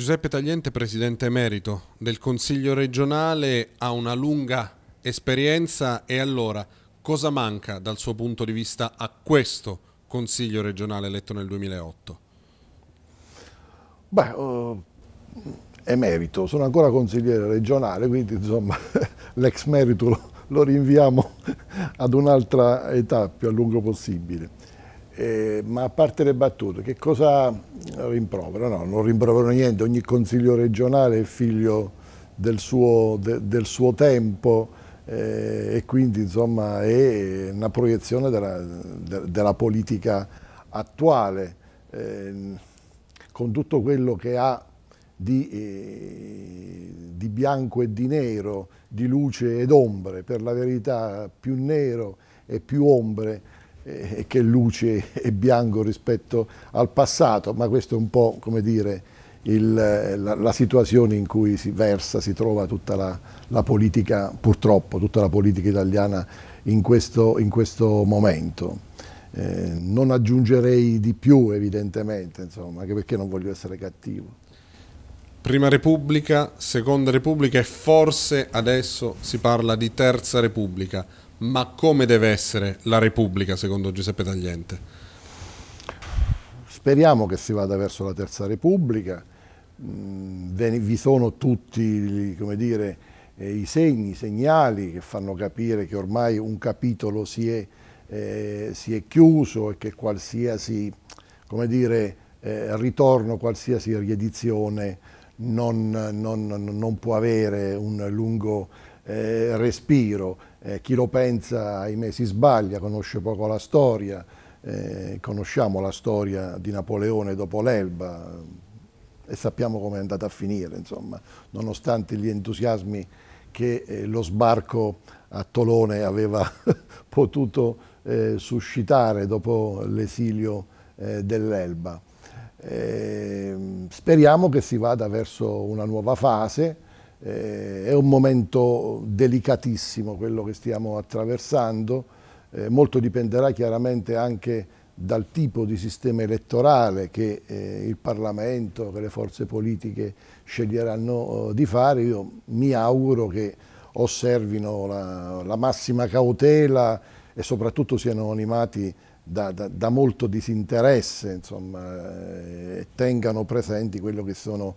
Giuseppe Tagliente, presidente emerito del Consiglio regionale, ha una lunga esperienza e allora cosa manca dal suo punto di vista a questo Consiglio regionale eletto nel 2008? Beh, uh, emerito, sono ancora consigliere regionale, quindi insomma l'ex merito lo, lo rinviamo ad un'altra età più a lungo possibile. Eh, ma a parte le battute, che cosa rimprovero? No, non rimprovero niente, ogni consiglio regionale è figlio del suo, de, del suo tempo eh, e quindi insomma è una proiezione della, de, della politica attuale eh, con tutto quello che ha di, eh, di bianco e di nero, di luce ed ombre, per la verità più nero e più ombre eh, che luce e bianco rispetto al passato, ma questo è un po' come dire il, la, la, situazione in cui si versa, si trova tutta la, la politica, purtroppo tutta la politica italiana in questo, in questo momento. Eh, non aggiungerei di più evidentemente, insomma, anche perché non voglio essere cattivo. Prima Repubblica, Seconda Repubblica e forse adesso si parla di Terza Repubblica ma come deve essere la Repubblica secondo Giuseppe Tagliente? Speriamo che si vada verso la Terza Repubblica, mm, vi sono tutti dire, eh, i segni, i segnali che fanno capire che ormai un capitolo si è, eh, si è chiuso e che qualsiasi dire, eh, ritorno, qualsiasi riedizione non, non, non può avere un lungo eh, respiro, eh, chi lo pensa ahimè si sbaglia, conosce poco la storia, eh, conosciamo la storia di Napoleone dopo l'Elba eh, e sappiamo come è andata a finire, insomma, nonostante gli entusiasmi che eh, lo sbarco a Tolone aveva potuto eh, suscitare dopo l'esilio dell'Elba. Ehm, speriamo che si vada verso una nuova fase, eh, è un momento delicatissimo quello che stiamo attraversando, eh, molto dipenderà chiaramente anche dal tipo di sistema elettorale che eh, il Parlamento, che le forze politiche sceglieranno eh, di fare. Io mi auguro che osservino la, la massima cautela e soprattutto siano animati da, da, da molto disinteresse, insomma, eh, e tengano presenti quello che sono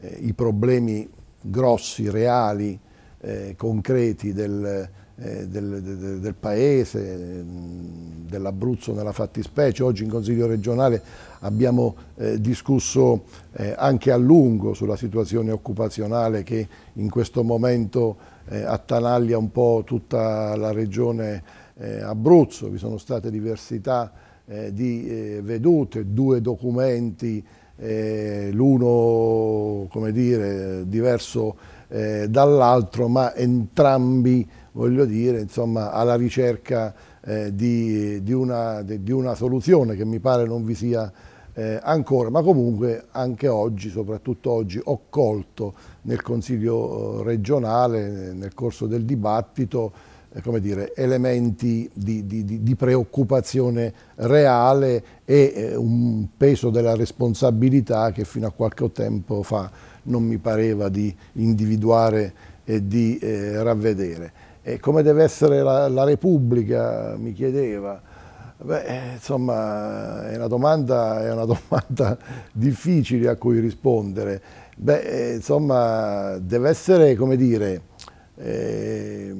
eh, i problemi grossi, reali, eh, concreti del, eh, del, del, del Paese, mm, dell'Abruzzo nella fattispecie. Oggi in Consiglio regionale abbiamo eh, discusso eh, anche a lungo sulla situazione occupazionale che in questo momento eh, attanaglia un po' tutta la regione eh, Abruzzo. Vi sono state diversità di vedute, due documenti eh, l'uno diverso eh, dall'altro, ma entrambi voglio dire, insomma, alla ricerca eh, di, di, una, di, una, soluzione che mi pare non vi sia eh, ancora, ma comunque anche oggi, soprattutto oggi, ho colto nel Consiglio eh, regionale, nel corso del dibattito, eh, come dire, elementi di, di, di preoccupazione reale e eh, un peso della responsabilità che fino a qualche tempo fa non mi pareva di individuare e di eh, ravvedere. E come deve essere la, la Repubblica, mi chiedeva. Beh, eh, insomma, è una, domanda, è una domanda difficile a cui rispondere. Beh, eh, insomma, deve essere, come dire, eh,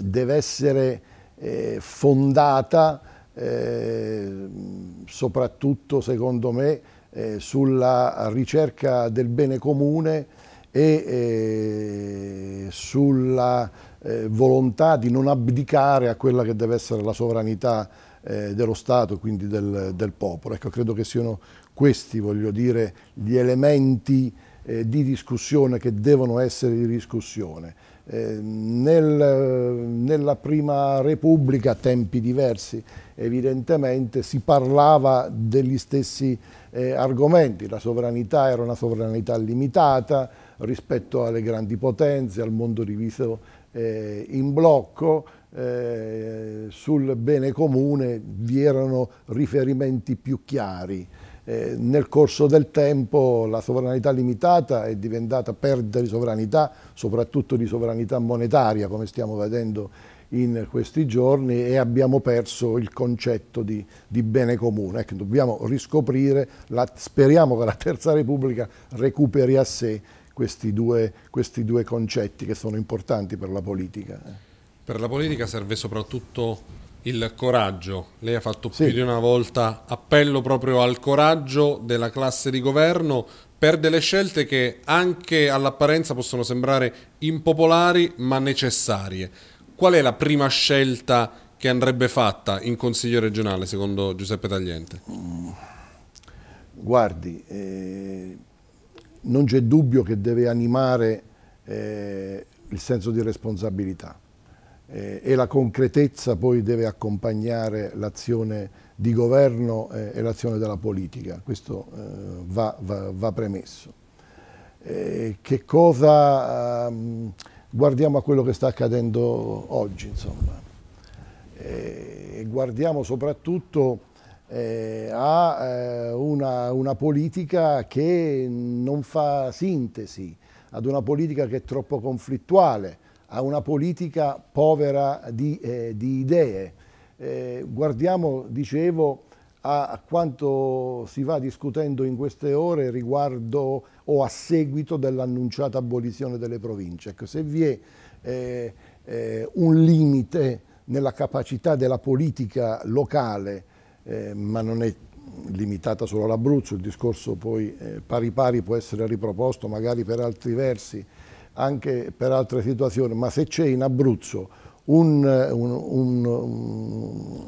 deve essere eh, fondata eh, soprattutto, secondo me, eh, sulla ricerca del bene comune e eh, sulla eh, volontà di non abdicare a quella che deve essere la sovranità dello Stato, quindi del, del popolo. Ecco, credo che siano questi, voglio dire, gli elementi eh, di discussione che devono essere di discussione. Eh, nel, nella prima repubblica, tempi diversi evidentemente, si parlava degli stessi eh, argomenti, la sovranità era una sovranità limitata rispetto alle grandi potenze, al mondo diviso eh, in blocco, eh, sul bene comune vi erano riferimenti più chiari eh, nel corso del tempo la sovranità limitata è diventata perdita di sovranità, soprattutto di sovranità monetaria, come stiamo vedendo in questi giorni e abbiamo perso il concetto di, di bene comune. Ecco, dobbiamo riscoprire, la, speriamo che la Terza Repubblica recuperi a sé questi due, questi due concetti che sono importanti per la politica. Per la politica serve soprattutto il coraggio. Lei ha fatto più di una volta appello proprio al coraggio della classe di governo per delle scelte che anche all'apparenza possono sembrare impopolari ma necessarie. Qual è la prima scelta che andrebbe fatta in Consiglio regionale secondo Giuseppe Tagliente? Mm. Guardi, eh, non c'è dubbio che deve animare eh, il senso di responsabilità eh, e la concretezza poi deve accompagnare l'azione di governo eh, e l'azione della politica, questo eh, va, va, va, premesso. Eh, che cosa ehm, guardiamo a quello che sta accadendo oggi, insomma. Eh, e guardiamo soprattutto eh, a eh, una, una, politica che non fa sintesi, ad una politica che è troppo conflittuale, a una politica povera di, eh, di idee. Eh, guardiamo, dicevo, a quanto si va discutendo in queste ore riguardo o a seguito dell'annunciata abolizione delle province. Ecco, se vi è eh, eh, un limite nella capacità della politica locale, eh, ma non è limitata solo all'Abruzzo, il discorso poi eh, pari pari può essere riproposto magari per altri versi, anche per altre situazioni, ma se c'è in Abruzzo un, un, un,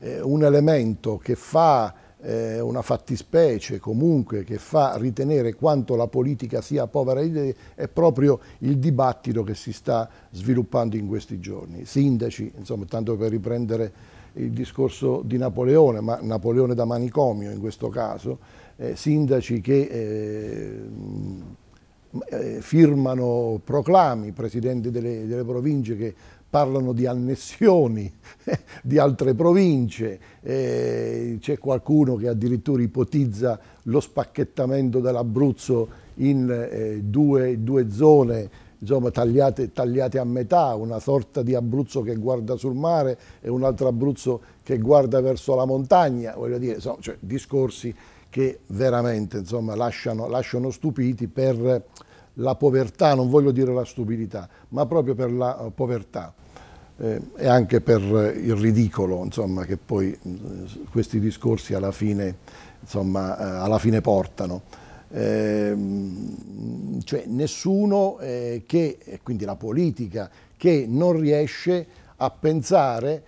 eh, un elemento che fa eh, una fattispecie comunque che fa ritenere quanto la politica sia povera di idee è proprio il dibattito che si sta sviluppando in questi giorni. Sindaci, insomma, tanto per riprendere il discorso di Napoleone, ma Napoleone da manicomio in questo caso, eh, sindaci che eh, eh, firmano proclami, presidenti delle, delle province che parlano di annessioni di altre province, eh, c'è qualcuno che addirittura ipotizza lo spacchettamento dell'Abruzzo in eh, due, due, zone insomma, tagliate, tagliate, a metà, una sorta di Abruzzo che guarda sul mare e un altro Abruzzo che guarda verso la montagna, voglio dire, sono, cioè, discorsi che veramente insomma, lasciano, lasciano stupiti per la povertà, non voglio dire la stupidità, ma proprio per la eh, povertà eh, e anche per eh, il ridicolo insomma, che poi eh, questi discorsi alla fine, insomma, alla fine portano. Eh, cioè nessuno che, quindi la politica, che non riesce a pensare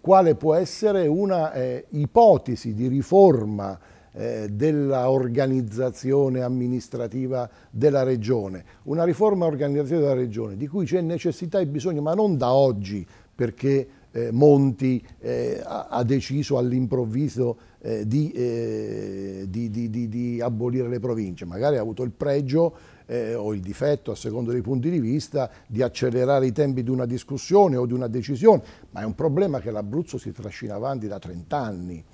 quale può essere una ipotesi di riforma eh, della organizzazione amministrativa della regione, una riforma organizzativa della regione di cui c'è necessità e bisogno, ma non da oggi perché eh, Monti eh, ha deciso all'improvviso eh, eh, di, di, di, di abolire le province, magari ha avuto il pregio eh, o il difetto, a secondo dei punti di vista, di accelerare i tempi di una discussione o di una decisione, ma è un problema che l'Abruzzo si trascina avanti da 30 anni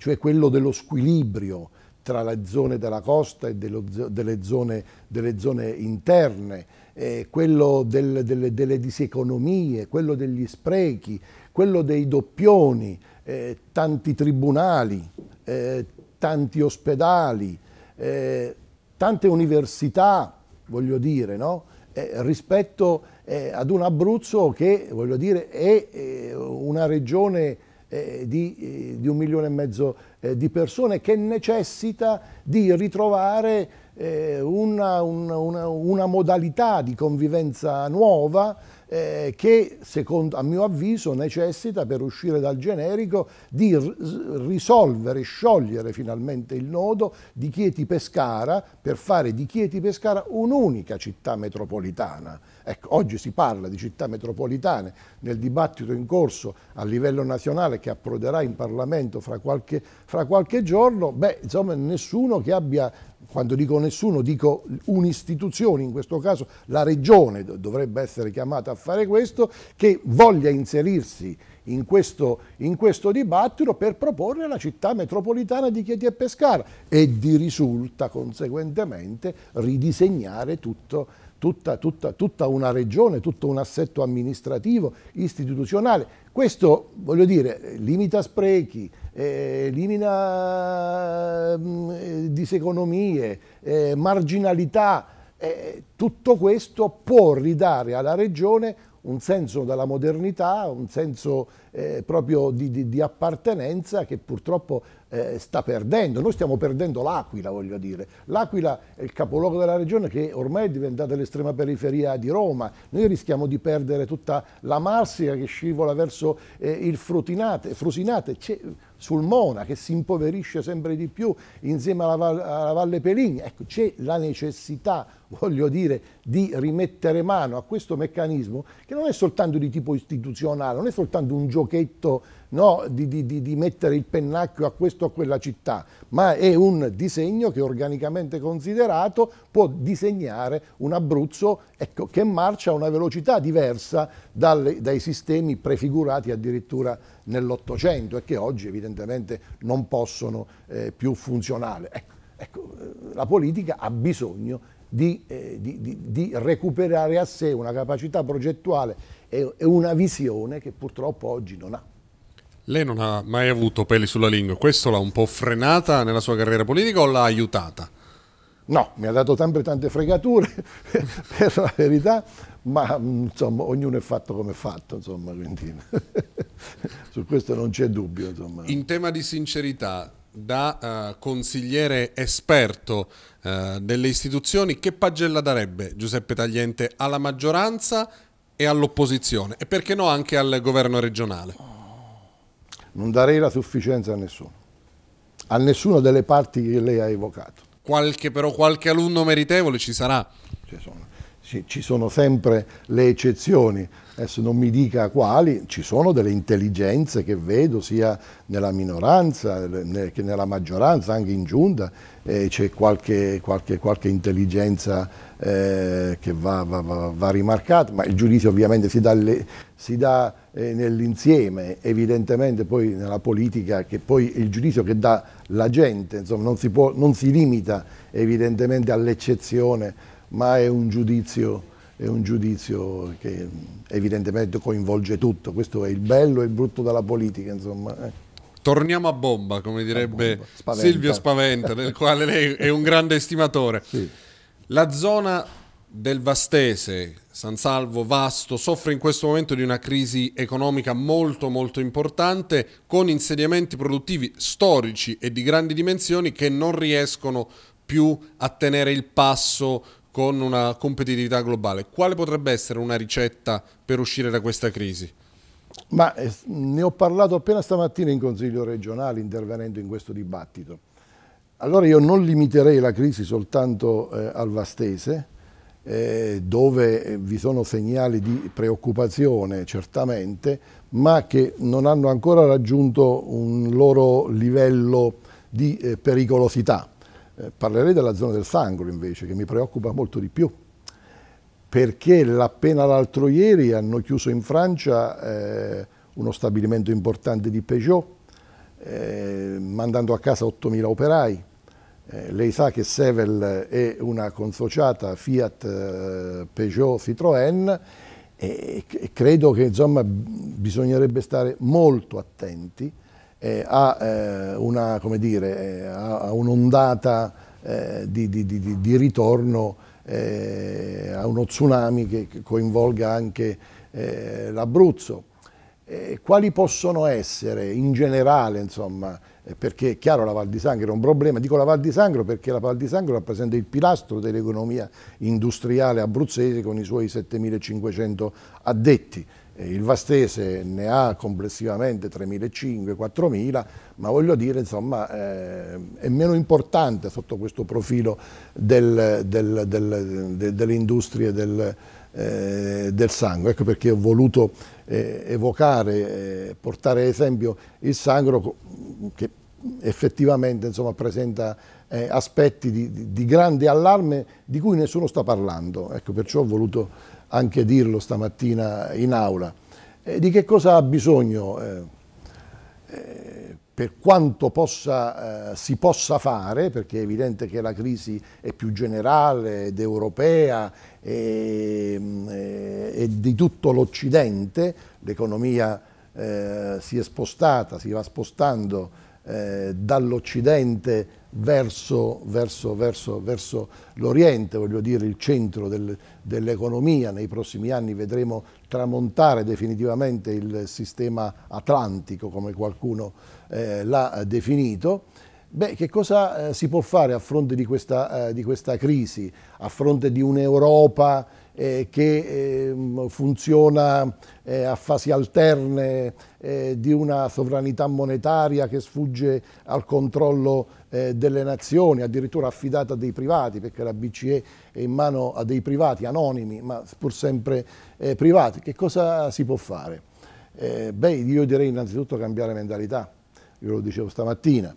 cioè quello dello squilibrio tra le zone della costa e dello, delle, zone, delle, zone, interne, eh, quello del, delle, delle, diseconomie, quello degli sprechi, quello dei doppioni, eh, tanti tribunali, eh, tanti ospedali, eh, tante università, voglio dire, no? Eh, rispetto eh, ad un Abruzzo che, voglio dire, è una regione eh, di, eh, di, un milione e mezzo eh, di persone che necessita di ritrovare eh, una, una, una, una, modalità di convivenza nuova eh, che secondo, a mio avviso necessita per uscire dal generico di risolvere, sciogliere finalmente il nodo di Chieti Pescara per fare di Chieti Pescara un'unica città metropolitana Ecco, oggi si parla di città metropolitane nel dibattito in corso a livello nazionale che approderà in Parlamento fra qualche, fra qualche giorno, beh, insomma, nessuno che abbia quando dico nessuno dico un'istituzione, in questo caso la regione dovrebbe essere chiamata a fare questo, che voglia inserirsi in questo, in questo dibattito per proporre la città metropolitana di Chieti e Pescara e di risulta conseguentemente ridisegnare tutto tutta, tutta, tutta una regione, tutto un assetto amministrativo, istituzionale. Questo, voglio dire, limita sprechi, eh, elimina mh, mm, eh, diseconomie, eh, marginalità, eh, tutto questo può ridare alla regione un senso della modernità, un senso eh, proprio di, di, di, appartenenza che purtroppo eh, sta perdendo. Noi stiamo perdendo l'Aquila, voglio dire. L'Aquila è il capoluogo della regione che ormai è diventata l'estrema periferia di Roma. Noi rischiamo di perdere tutta la Marsica che scivola verso eh, il Frusinate sul Mona che si impoverisce sempre di più insieme alla, alla Valle Peligna. Ecco, c'è la necessità, voglio dire, di rimettere mano a questo meccanismo che non è soltanto di tipo istituzionale, non è soltanto un giochetto no, di, di, di, mettere il pennacchio a questa o a quella città, ma è un disegno che organicamente considerato può disegnare un Abruzzo ecco, che marcia a una velocità diversa dalle, dai sistemi prefigurati addirittura nell'Ottocento e che oggi evidentemente non possono eh, più funzionare. Ecco, ecco, eh, la politica ha bisogno di, eh, di, di, di, recuperare a sé una capacità progettuale e una visione che purtroppo oggi non ha. Lei non ha mai avuto peli sulla lingua, questo l'ha un po' frenata nella sua carriera politica o l'ha aiutata? No, mi ha dato sempre tante fregature, per la verità, ma mm, insomma, ognuno è fatto come è fatto, insomma, quindi su questo non c'è dubbio. Insomma. In tema di sincerità, da uh, consigliere esperto uh, delle istituzioni, che pagella darebbe Giuseppe Tagliente alla maggioranza e all'opposizione e perché no anche al governo regionale? non darei la sufficienza a nessuno, a nessuna delle parti che lei ha evocato. Qualche, però qualche alunno meritevole ci sarà. Ci sono, ci, ci sono sempre le eccezioni, adesso non mi dica quali, ci sono delle intelligenze che vedo sia nella minoranza che nella maggioranza, anche in giunta, eh, c'è qualche, qualche, qualche, intelligenza eh, che va, va, va, va, rimarcata, ma il giudizio ovviamente si dà, le, si dà eh, nell'insieme, evidentemente poi nella politica, che poi il giudizio che dà la gente, insomma, non, si può, non si limita evidentemente all'eccezione, ma è un giudizio è un giudizio che evidentemente coinvolge tutto, questo è il bello e il brutto della politica, insomma. Eh. Torniamo a bomba, come direbbe bomba. Spaventa. Silvio Spaventa, del quale lei è un grande estimatore. Sì. La zona del Vastese, San Salvo Vasto soffre in questo momento di una crisi economica molto molto importante con insediamenti produttivi storici e di grandi dimensioni che non riescono più a tenere il passo con una competitività globale. Quale potrebbe essere una ricetta per uscire da questa crisi? Ma eh, ne ho parlato appena stamattina in Consiglio regionale intervenendo in questo dibattito. Allora io non limiterei la crisi soltanto eh, al Vastese, eh, dove eh, vi sono segnali di preoccupazione certamente, ma che non hanno ancora raggiunto un loro livello di eh, pericolosità. Eh, parlerei della zona del Sangro invece, che mi preoccupa molto di più, perché appena l'altro ieri hanno chiuso in Francia eh, uno stabilimento importante di Peugeot, eh, mandando a casa 8.000 operai, eh, lei sa che Sevel è una consociata Fiat eh, Peugeot Citroën e, credo che insomma, bisognerebbe stare molto attenti eh, a, eh, eh a un'ondata di, di, di, di, ritorno a uno tsunami che, coinvolga anche l'Abruzzo. quali possono essere in generale insomma, perché è chiaro la Val di Sangro è un problema, dico la Val di Sangro perché la Val di Sangro rappresenta il pilastro dell'economia industriale abruzzese con i suoi 7.500 addetti, il Vastese ne ha complessivamente 3.500-4.000, ma voglio dire insomma eh, è meno importante sotto questo profilo del, del, del, delle industrie del, eh, del sangue. Ecco perché ho voluto eh, evocare, eh, portare ad esempio il sangro che effettivamente insomma, presenta eh, aspetti di, di, grande allarme di cui nessuno sta parlando, ecco, perciò ho voluto anche dirlo stamattina in aula. Eh, di che cosa ha bisogno, eh, eh per quanto possa, eh, si possa fare, perché è evidente che la crisi è più generale ed europea e eh, di tutto l'Occidente, l'economia si è spostata, si va spostando eh, dall'Occidente verso, verso, verso, verso l'Oriente, voglio dire il centro del, dell'economia. Nei prossimi anni vedremo tramontare definitivamente il sistema atlantico, come qualcuno eh, l'ha eh, definito. Beh, che cosa eh, si può fare a fronte di questa, eh, di questa crisi, a fronte di un'Europa eh, che eh, funziona eh, a fasi alterne eh, di una sovranità monetaria che sfugge al controllo eh, delle nazioni, addirittura affidata a dei privati, perché la BCE è in mano a dei privati anonimi, ma pur sempre eh, privati. Che cosa si può fare? beh, io direi innanzitutto cambiare mentalità, io lo dicevo stamattina,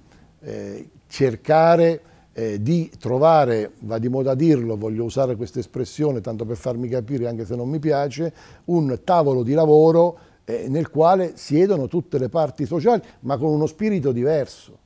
cercare eh, di trovare, va di moda a dirlo, voglio usare questa espressione tanto per farmi capire anche se non mi piace, un tavolo di lavoro eh, nel quale siedono tutte le parti sociali ma con uno spirito diverso.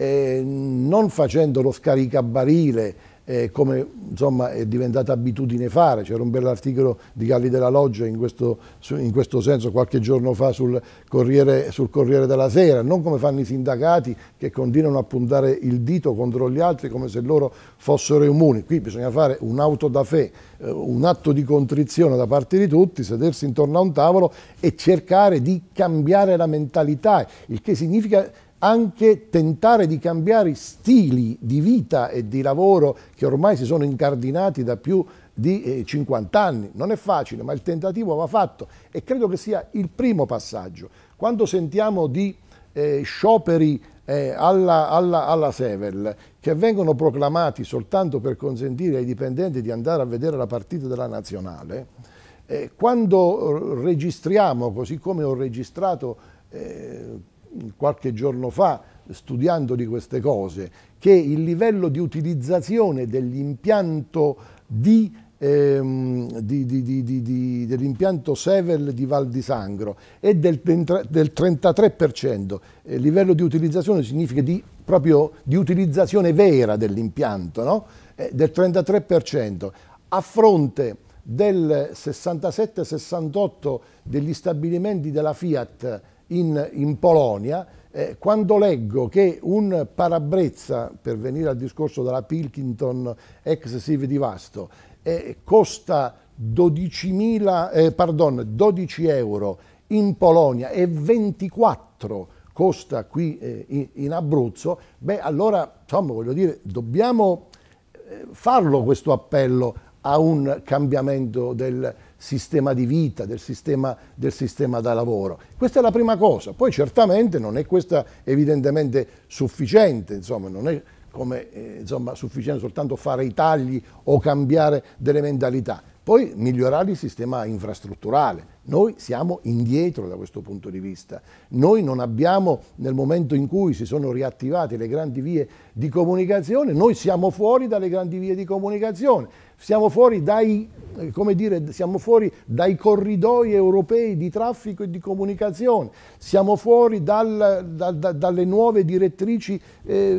Eh, non facendo lo scaricabarile eh, come insomma, è diventata abitudine fare, c'era un bell'articolo di Galli della Loggia in questo, in questo senso qualche giorno fa sul Corriere, sul Corriere della Sera, non come fanno i sindacati che continuano a puntare il dito contro gli altri come se loro fossero immuni, qui bisogna fare un'auto da fè, eh, un atto di contrizione da parte di tutti, sedersi intorno a un tavolo e cercare di cambiare la mentalità, il che significa anche tentare di cambiare stili di vita e di lavoro che ormai si sono incardinati da più di 50 eh, anni. Non è facile, ma il tentativo va fatto e credo che sia il primo passaggio. Quando sentiamo di eh, scioperi eh, alla, alla, alla, Sevel che vengono proclamati soltanto per consentire ai dipendenti di andare a vedere la partita della nazionale, eh, quando registriamo, così come ho registrato eh, qualche giorno fa studiando di queste cose, che il livello di utilizzazione dell'impianto di Ehm, dell'impianto Sevel di Val di Sangro è del, del 33%, eh, livello di utilizzazione significa di, proprio di utilizzazione vera dell'impianto, no? eh, del 33%, a fronte del 67-68 degli stabilimenti della Fiat in, in Polonia, eh, quando leggo che un parabrezza, per venire al discorso della Pilkington ex Siv di Vasto, eh, costa 12, eh, pardon, 12 euro in Polonia e 24 costa qui eh, in, in, Abruzzo, beh allora, insomma, voglio dire, dobbiamo eh, farlo questo appello a un cambiamento del, sistema di vita, del sistema, del sistema da lavoro. Questa è la prima cosa, poi certamente non è questa evidentemente sufficiente, insomma, non è come eh, insomma, sufficiente soltanto fare i tagli o cambiare delle mentalità. Poi migliorare il sistema infrastrutturale. Noi siamo indietro da questo punto di vista. Noi non abbiamo, nel momento in cui si sono riattivate le grandi vie di comunicazione, noi siamo fuori dalle grandi vie di comunicazione siamo fuori, dai, dire, siamo fuori dai, corridoi europei di traffico e di comunicazione, siamo fuori dal, da, da, dalle nuove direttrici eh,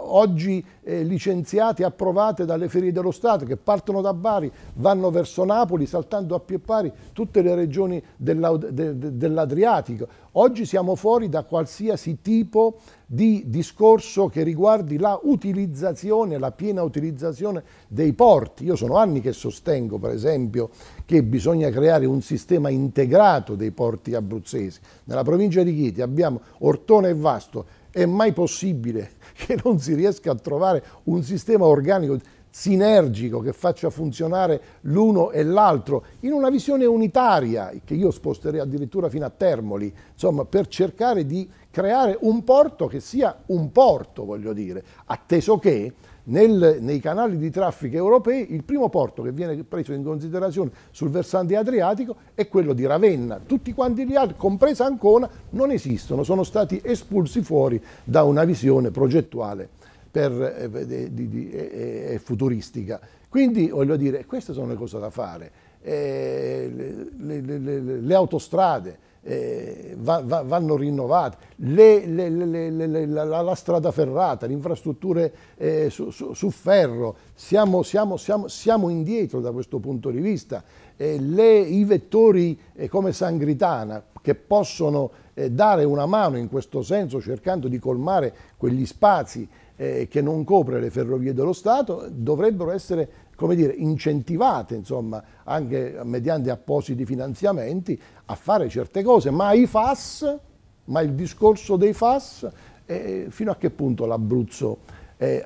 oggi eh, licenziate e approvate dalle Ferie dello Stato che partono da Bari, vanno verso Napoli, saltando a pie pari tutte le regioni dell'Adriatico. Oggi siamo fuori da qualsiasi tipo di discorso che riguardi la utilizzazione, la piena utilizzazione dei porti. Io sono anni che sostengo, per esempio, che bisogna creare un sistema integrato dei porti abruzzesi. Nella provincia di Chieti abbiamo Ortona e Vasto, è mai possibile che non si riesca a trovare un sistema organico sinergico che faccia funzionare l'uno e l'altro in una visione unitaria che io sposterei addirittura fino a Termoli, insomma, per cercare di creare un porto che sia un porto, voglio dire, atteso che nel, nei canali di traffico europei il primo porto che viene preso in considerazione sul versante adriatico è quello di Ravenna. Tutti quanti gli altri, compresa Ancona, non esistono, sono stati espulsi fuori da una visione progettuale per, eh, eh, di, di, eh, è, futuristica. Quindi voglio dire, queste sono le cose da fare. Eh, le, le, le, le, autostrade eh, va, va, vanno rinnovate, la, la, strada ferrata, le infrastrutture eh, su, su, su, ferro, siamo, siamo, siamo, siamo, indietro da questo punto di vista. I vettori come Sangritana che possono dare una mano in questo senso cercando di colmare quegli spazi eh, che non copre le ferrovie dello Stato dovrebbero essere come dire, incentivate insomma, anche mediante appositi finanziamenti a fare certe cose, ma i FAS, ma il discorso dei FAS, eh, fino a che punto l'Abruzzo eh,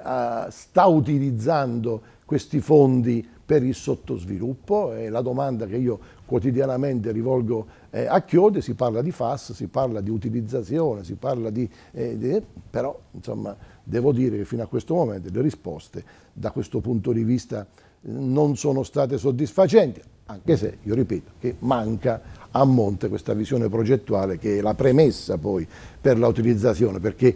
sta utilizzando questi fondi per il sottosviluppo? È la domanda che io quotidianamente rivolgo eh, a Chiode, si parla di FAS, si parla di utilizzazione, si parla di... Eh, di però insomma Devo dire che fino a questo momento le risposte da questo punto di vista non sono state soddisfacenti, anche se, io ripeto, che manca a monte questa visione progettuale che è la premessa poi per l'utilizzazione, perché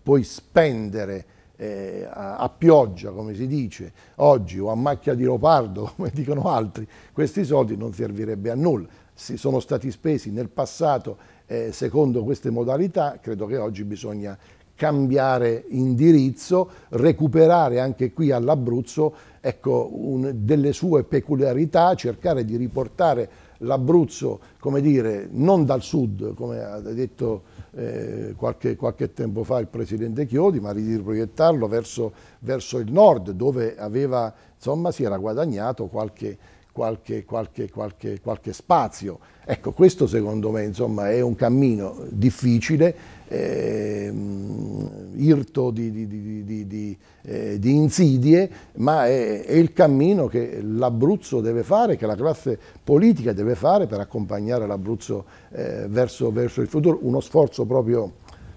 poi spendere eh, a, a, pioggia, come si dice oggi, o a macchia di leopardo, come dicono altri, questi soldi non servirebbe a nulla. Si sono stati spesi nel passato eh, secondo queste modalità, credo che oggi bisogna cambiare indirizzo, recuperare anche qui all'Abruzzo ecco, un, delle sue peculiarità, cercare di riportare l'Abruzzo, come dire, non dal sud, come ha detto eh, qualche, qualche, tempo fa il presidente Chiodi, ma di riproiettarlo verso, verso il nord, dove aveva, insomma, si era guadagnato qualche qualche, qualche, qualche, qualche spazio. Ecco, questo secondo me insomma, è un cammino difficile, ehm, irto di, di, di, eh, di, insidie, ma è, è il cammino che l'Abruzzo deve fare, che la classe politica deve fare per accompagnare l'Abruzzo eh, verso, verso, il futuro, uno sforzo proprio,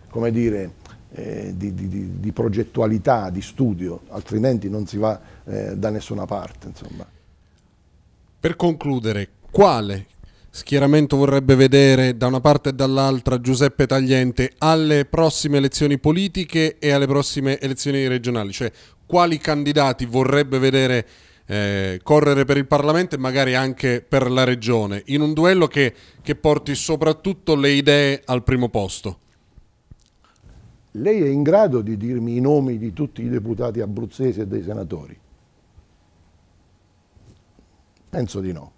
come dire, eh, di, di, di, progettualità, di studio, altrimenti non si va eh, da nessuna parte. Insomma. Per concludere, quale schieramento vorrebbe vedere da una parte e dall'altra Giuseppe Tagliente alle prossime elezioni politiche e alle prossime elezioni regionali? Cioè, quali candidati vorrebbe vedere eh, correre per il Parlamento e magari anche per la Regione, in un duello che, che porti soprattutto le idee al primo posto? Lei è in grado di dirmi i nomi di tutti i deputati abruzzesi e dei senatori? Penso di no.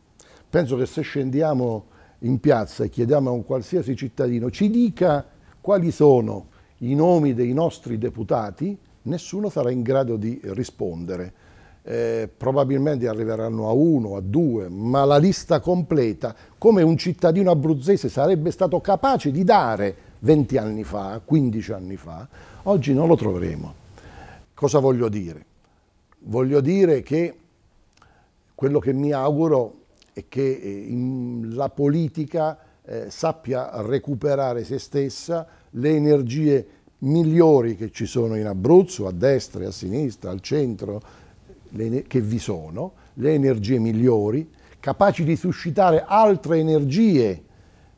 Penso che se scendiamo in piazza e chiediamo a un qualsiasi cittadino ci dica quali sono i nomi dei nostri deputati, nessuno sarà in grado di rispondere. Eh, probabilmente arriveranno a uno, a due, ma la lista completa, come un cittadino abruzzese sarebbe stato capace di dare 20 anni fa, 15 anni fa, oggi non lo troveremo. Cosa voglio dire? Voglio dire che quello che mi auguro è che eh, la politica eh, sappia recuperare se stessa le energie migliori che ci sono in Abruzzo, a destra, a sinistra, al centro, le, che vi sono, le energie migliori, capaci di suscitare altre energie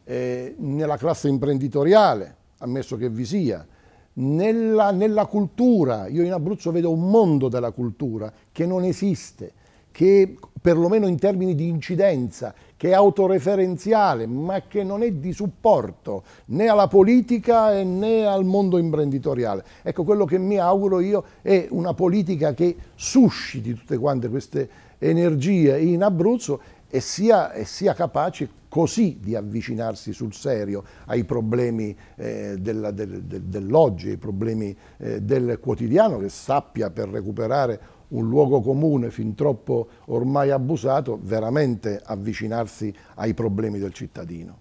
eh, nella classe imprenditoriale, ammesso che vi sia, nella, nella cultura. Io in Abruzzo vedo un mondo della cultura che non esiste che perlomeno in termini di incidenza, che è autoreferenziale, ma che non è di supporto né alla politica né al mondo imprenditoriale. Ecco, quello che mi auguro io è una politica che susciti tutte quante queste energie in Abruzzo e sia, e sia capace così di avvicinarsi sul serio ai problemi eh, dell'oggi, del, del, dell ai problemi eh, del quotidiano, che sappia per recuperare un luogo comune fin troppo ormai abusato, veramente avvicinarsi ai problemi del cittadino.